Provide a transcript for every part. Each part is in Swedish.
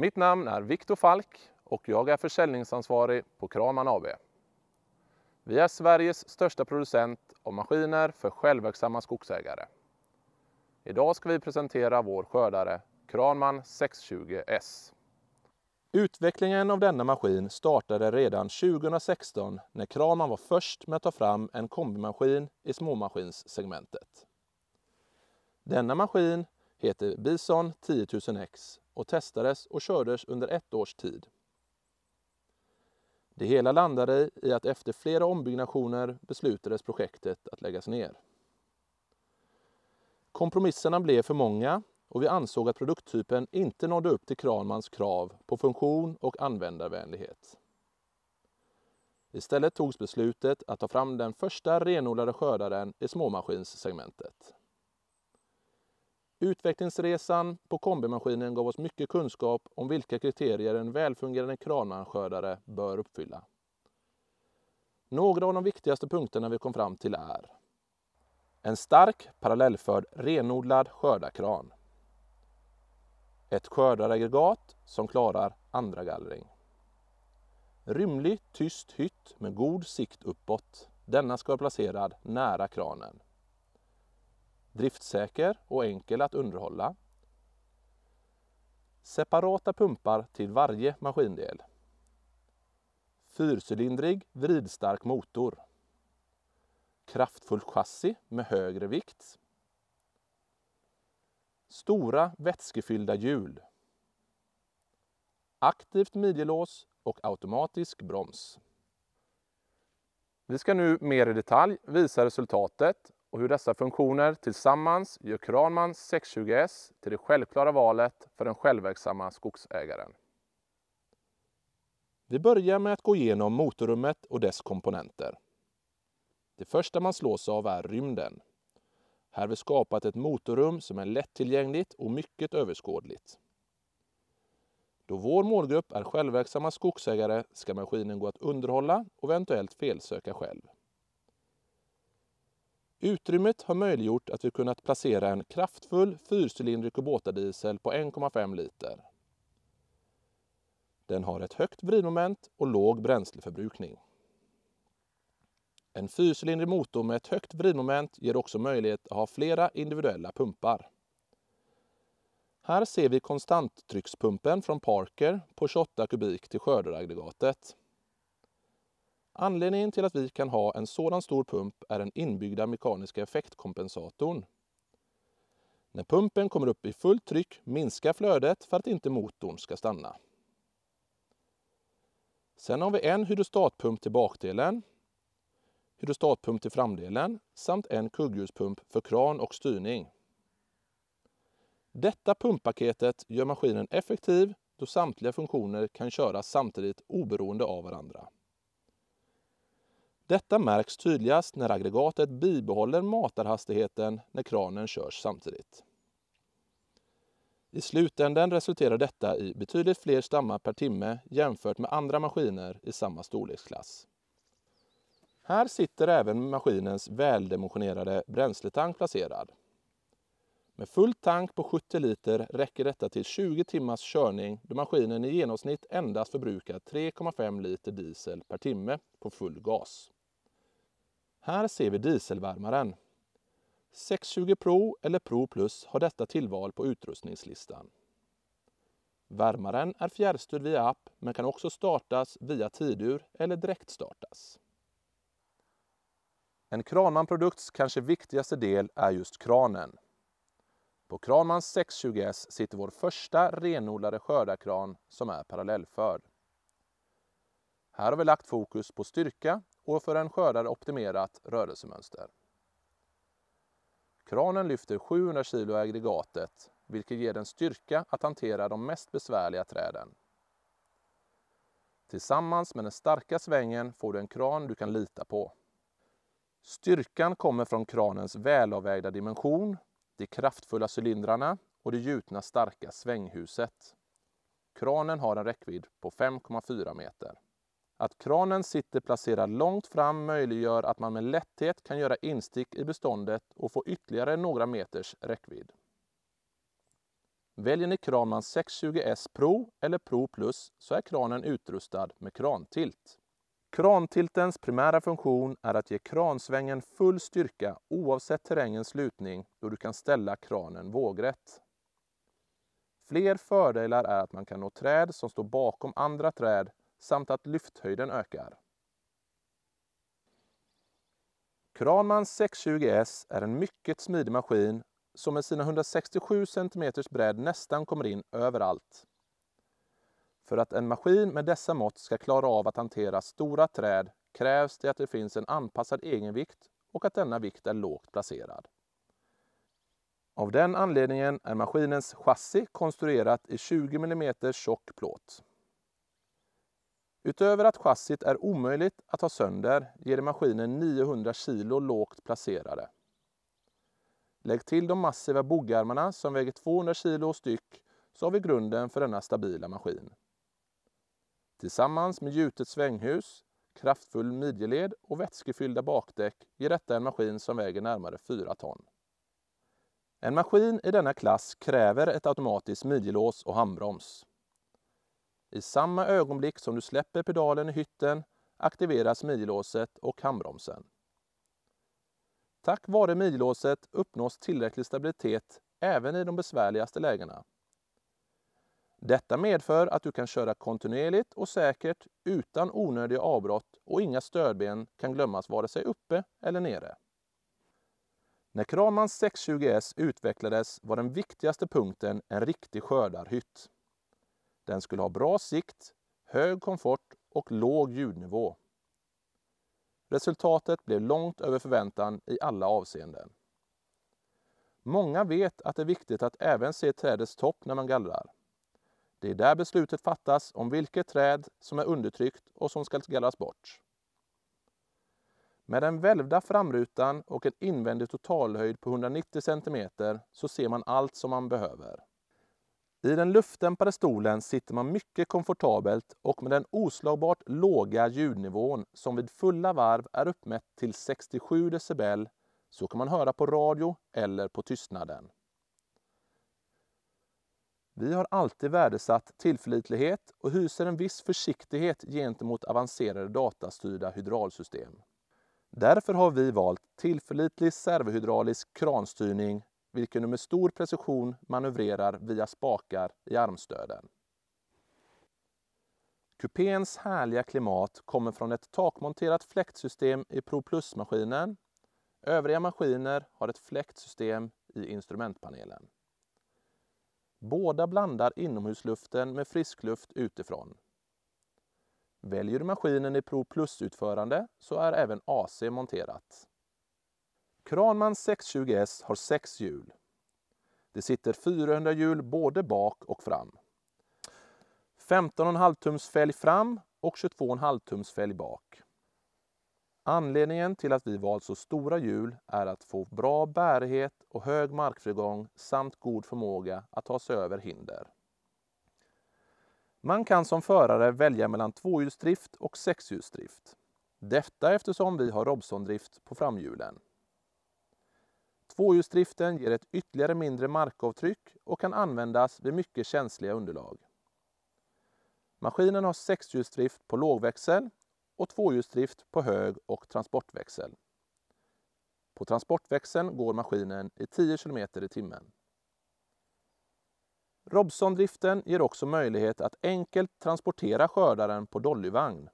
Mitt namn är Viktor Falk och jag är försäljningsansvarig på Kraman AB. Vi är Sveriges största producent av maskiner för självverksamma skogsägare. Idag ska vi presentera vår skördare Kranman 620S. Utvecklingen av denna maskin startade redan 2016 när Kranman var först med att ta fram en kombimaskin i småmaskinssegmentet. Denna maskin heter Bison 10 000X och testades och kördes under ett års tid. Det hela landade i att efter flera ombyggnationer beslutades projektet att läggas ner. Kompromisserna blev för många och vi ansåg att produkttypen inte nådde upp till Kranmans krav på funktion och användarvänlighet. Istället togs beslutet att ta fram den första renodlade skördaren i småmaskinssegmentet. Utvecklingsresan på kombimaskinen gav oss mycket kunskap om vilka kriterier en välfungerande kranarrangördare bör uppfylla. Några av de viktigaste punkterna vi kom fram till är En stark, parallellförd, renodlad skördarkran. Ett skördaraggregat som klarar andra gallring. Rymlig, tyst hytt med god sikt uppåt. Denna ska vara placerad nära kranen driftsäker och enkel att underhålla. Separata pumpar till varje maskindel. Fyrcylindrig vridstark motor. Kraftfullt chassi med högre vikt. Stora vätskefyllda hjul. Aktivt midjelås och automatisk broms. Vi ska nu mer i detalj visa resultatet och hur dessa funktioner tillsammans gör Kranman 620S till det självklara valet för den självverksamma skogsägaren. Vi börjar med att gå igenom motorrummet och dess komponenter. Det första man slås av är rymden. Här har vi skapat ett motorrum som är lättillgängligt och mycket överskådligt. Då vår målgrupp är självverksamma skogsägare ska maskinen gå att underhålla och eventuellt felsöka själv. Utrymmet har möjliggjort att vi kunnat placera en kraftfull fyrcylindrig Kubota-diesel på 1,5 liter. Den har ett högt vridmoment och låg bränsleförbrukning. En fyrcylindrig motor med ett högt vridmoment ger också möjlighet att ha flera individuella pumpar. Här ser vi konstanttryckspumpen från Parker på 28 kubik till skördaraggregatet. Anledningen till att vi kan ha en sådan stor pump är den inbyggda mekaniska effektkompensatorn. När pumpen kommer upp i fullt tryck minskar flödet för att inte motorn ska stanna. Sen har vi en hydrostatpump till bakdelen, hydrostatpump till framdelen samt en kugghjulspump för kran och styrning. Detta pumppaketet gör maskinen effektiv då samtliga funktioner kan köras samtidigt oberoende av varandra. Detta märks tydligast när aggregatet bibehåller matarhastigheten när kranen körs samtidigt. I slutänden resulterar detta i betydligt fler stammar per timme jämfört med andra maskiner i samma storleksklass. Här sitter även maskinens väldimensionerade bränsletank placerad. Med full tank på 70 liter räcker detta till 20 timmars körning då maskinen i genomsnitt endast förbrukar 3,5 liter diesel per timme på full gas. Här ser vi dieselvärmaren. 620 Pro eller Pro Plus har detta tillval på utrustningslistan. Värmaren är fjärrstyrd via app men kan också startas via tidur eller direktstartas. En Kranman-produkts kanske viktigaste del är just kranen. På Kranman 620S sitter vår första renodlade skördarkran som är parallellförd. Här har vi lagt fokus på styrka och för en skördare optimerat rörelsemönster. Kranen lyfter 700 kg aggregatet, vilket ger den styrka att hantera de mest besvärliga träden. Tillsammans med den starka svängen får du en kran du kan lita på. Styrkan kommer från kranens välavvägda dimension, de kraftfulla cylindrarna och det gjutna starka svänghuset. Kranen har en räckvidd på 5,4 meter. Att kranen sitter placerad långt fram möjliggör att man med lätthet kan göra instick i beståndet och få ytterligare några meters räckvidd. Väljer ni Kranman 620S Pro eller Pro Plus så är kranen utrustad med krantilt. Krantiltens primära funktion är att ge kransvängen full styrka oavsett terrängens lutning då du kan ställa kranen vågrätt. Fler fördelar är att man kan nå träd som står bakom andra träd samt att lyfthöjden ökar. Kranmans 620S är en mycket smidig maskin som med sina 167 cm bredd nästan kommer in överallt. För att en maskin med dessa mått ska klara av att hantera stora träd krävs det att det finns en anpassad egenvikt och att denna vikt är lågt placerad. Av den anledningen är maskinens chassi konstruerat i 20 mm tjock plåt. Utöver att chassit är omöjligt att ha sönder ger det maskinen 900 kilo lågt placerade. Lägg till de massiva bogarmarna som väger 200 kilo styck så har vi grunden för denna stabila maskin. Tillsammans med gjutet svänghus, kraftfull midjeled och vätskefyllda bakdäck ger detta en maskin som väger närmare 4 ton. En maskin i denna klass kräver ett automatiskt midjelås och handbroms. I samma ögonblick som du släpper pedalen i hytten aktiveras midjelåset och handbromsen. Tack vare midjelåset uppnås tillräcklig stabilitet även i de besvärligaste lägena. Detta medför att du kan köra kontinuerligt och säkert utan onödiga avbrott och inga stödben kan glömmas vare sig uppe eller nere. När Kramans 620S utvecklades var den viktigaste punkten en riktig skördarhytt. Den skulle ha bra sikt, hög komfort och låg ljudnivå. Resultatet blev långt över förväntan i alla avseenden. Många vet att det är viktigt att även se trädets topp när man gallrar. Det är där beslutet fattas om vilket träd som är undertryckt och som ska gallras bort. Med den välvda framrutan och en invändig totalhöjd på 190 cm så ser man allt som man behöver. I den luftdämpade stolen sitter man mycket komfortabelt och med den oslagbart låga ljudnivån som vid fulla varv är uppmätt till 67 decibel så kan man höra på radio eller på tystnaden. Vi har alltid värdesatt tillförlitlighet och hyser en viss försiktighet gentemot avancerade datastyrda hydraulsystem. Därför har vi valt tillförlitlig servohydraulisk kranstyrning vilken du med stor precision manövrerar via spakar i armstöden. Kupéns härliga klimat kommer från ett takmonterat fläktsystem i Pro Plus-maskinen. Övriga maskiner har ett fläktsystem i instrumentpanelen. Båda blandar inomhusluften med friskluft utifrån. Väljer du maskinen i Pro Plus-utförande så är även AC monterat. Kranman 620S har sex hjul. Det sitter 400 hjul både bak och fram. 15,5 tums fälg fram och 22,5 tums fälg bak. Anledningen till att vi valt så stora hjul är att få bra bärighet och hög markfrigång samt god förmåga att ta sig över hinder. Man kan som förare välja mellan tvåhjulsdrift och sexhjulsdrift. Detta eftersom vi har Robson-drift på framhjulen. Tvåhjulsdriften ger ett ytterligare mindre markavtryck och kan användas vid mycket känsliga underlag. Maskinen har sexhjulsdrift på lågväxel och tvåhjulsdrift på hög och transportväxel. På transportväxeln går maskinen i 10 km i timmen. Robson-driften ger också möjlighet att enkelt transportera skördaren på dollyvagn.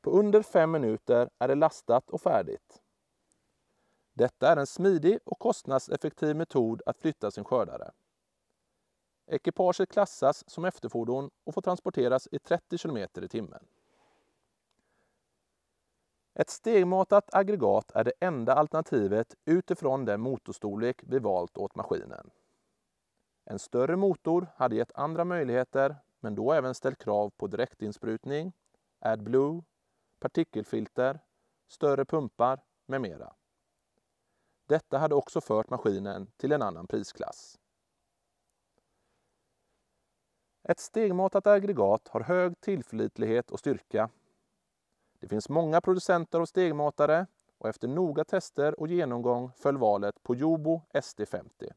På under fem minuter är det lastat och färdigt. Detta är en smidig och kostnadseffektiv metod att flytta sin skördare. Ekipaget klassas som efterfordon och får transporteras i 30 km i timmen. Ett stegmatat aggregat är det enda alternativet utifrån den motorstorlek vi valt åt maskinen. En större motor hade gett andra möjligheter men då även ställt krav på direktinsprutning, AdBlue, partikelfilter, större pumpar med mera. Detta hade också fört maskinen till en annan prisklass. Ett stegmatat aggregat har hög tillförlitlighet och styrka. Det finns många producenter av stegmatare och efter noga tester och genomgång föll valet på Jobo SD50.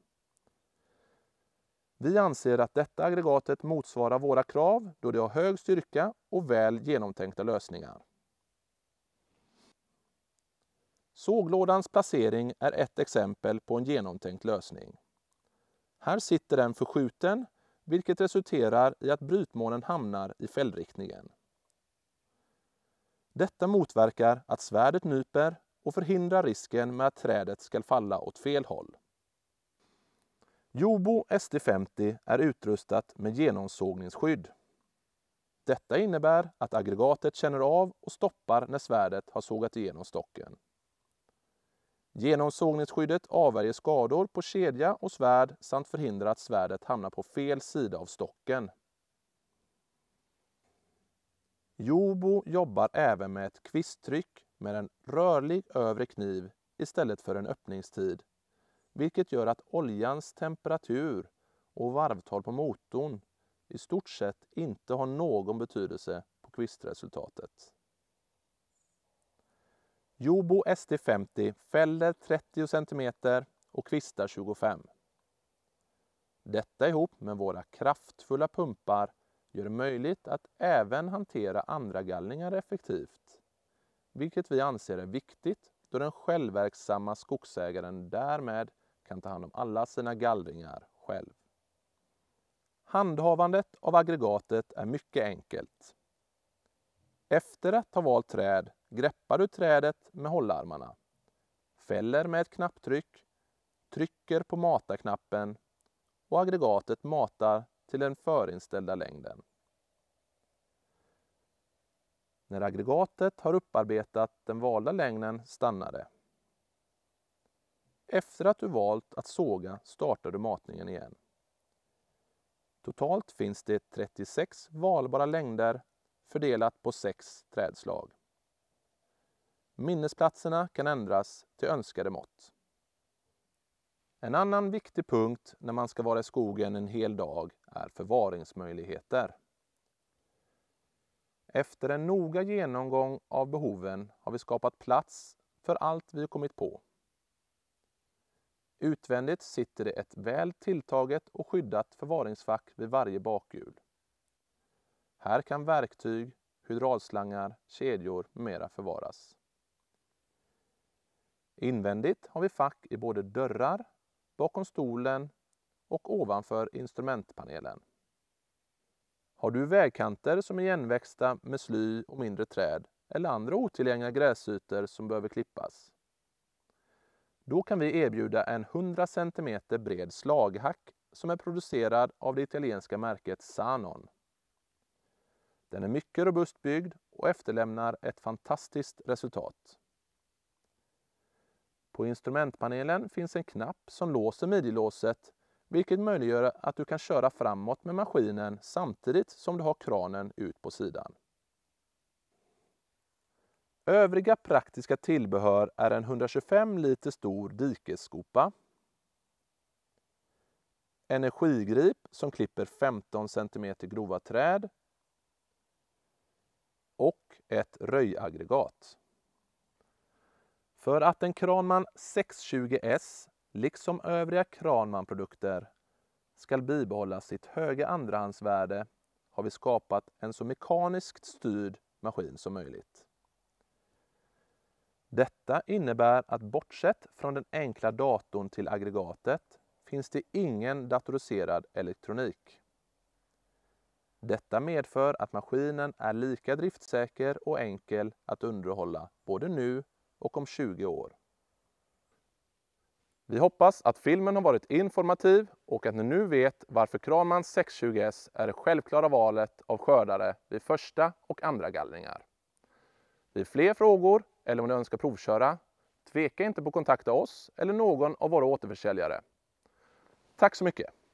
Vi anser att detta aggregatet motsvarar våra krav då det har hög styrka och väl genomtänkta lösningar. Såglådans placering är ett exempel på en genomtänkt lösning. Här sitter den förskjuten, vilket resulterar i att brytmånen hamnar i fällriktningen. Detta motverkar att svärdet nyper och förhindrar risken med att trädet ska falla åt fel håll. Jobo SD50 är utrustat med genomsågningsskydd. Detta innebär att aggregatet känner av och stoppar när svärdet har sågat igenom stocken. Genom sågningsskyddet avvärjer skador på kedja och svärd samt förhindrar att svärdet hamnar på fel sida av stocken. Jobo jobbar även med ett kvisttryck med en rörlig övre kniv istället för en öppningstid, vilket gör att oljans temperatur och varvtal på motorn i stort sett inte har någon betydelse på kvistresultatet. Jobo st 50 fäller 30 cm och kvistar 25. Detta ihop med våra kraftfulla pumpar gör det möjligt att även hantera andra gallringar effektivt, vilket vi anser är viktigt då den självverksamma skogsägaren därmed kan ta hand om alla sina gallringar själv. Handhavandet av aggregatet är mycket enkelt. Efter att ha valt träd greppar du trädet med hållarmarna, fäller med ett knapptryck, trycker på mata-knappen och aggregatet matar till den förinställda längden. När aggregatet har upparbetat den valda längden stannar det. Efter att du valt att såga startar du matningen igen. Totalt finns det 36 valbara längder fördelat på 6 trädslag. Minnesplatserna kan ändras till önskade mått. En annan viktig punkt när man ska vara i skogen en hel dag är förvaringsmöjligheter. Efter en noga genomgång av behoven har vi skapat plats för allt vi kommit på. Utvändigt sitter det ett väl tilltaget och skyddat förvaringsfack vid varje bakhjul. Här kan verktyg, hydraulslangar, kedjor med mera förvaras. Invändigt har vi fack i både dörrar, bakom stolen och ovanför instrumentpanelen. Har du vägkanter som är igenväxta med sly och mindre träd eller andra otillgängliga gräsytor som behöver klippas? Då kan vi erbjuda en 100 cm bred slaghack som är producerad av det italienska märket Sanon. Den är mycket robust byggd och efterlämnar ett fantastiskt resultat. På instrumentpanelen finns en knapp som låser midjelåset vilket möjliggör att du kan köra framåt med maskinen samtidigt som du har kranen ut på sidan. Övriga praktiska tillbehör är en 125 liter stor dikesskopa, energigrip som klipper 15 cm grova träd och ett röjaggregat. För att en Kranman 620S, liksom övriga Kranman-produkter, ska bibehålla sitt höga andrahandsvärde har vi skapat en så mekaniskt styrd maskin som möjligt. Detta innebär att bortsett från den enkla datorn till aggregatet finns det ingen datoriserad elektronik. Detta medför att maskinen är lika driftsäker och enkel att underhålla både nu och om 20 år. Vi hoppas att filmen har varit informativ och att ni nu vet varför Kranmans 620S är det självklara valet av skördare vid första och andra gallringar. Vid fler frågor eller om ni önskar provköra, tveka inte på att kontakta oss eller någon av våra återförsäljare. Tack så mycket!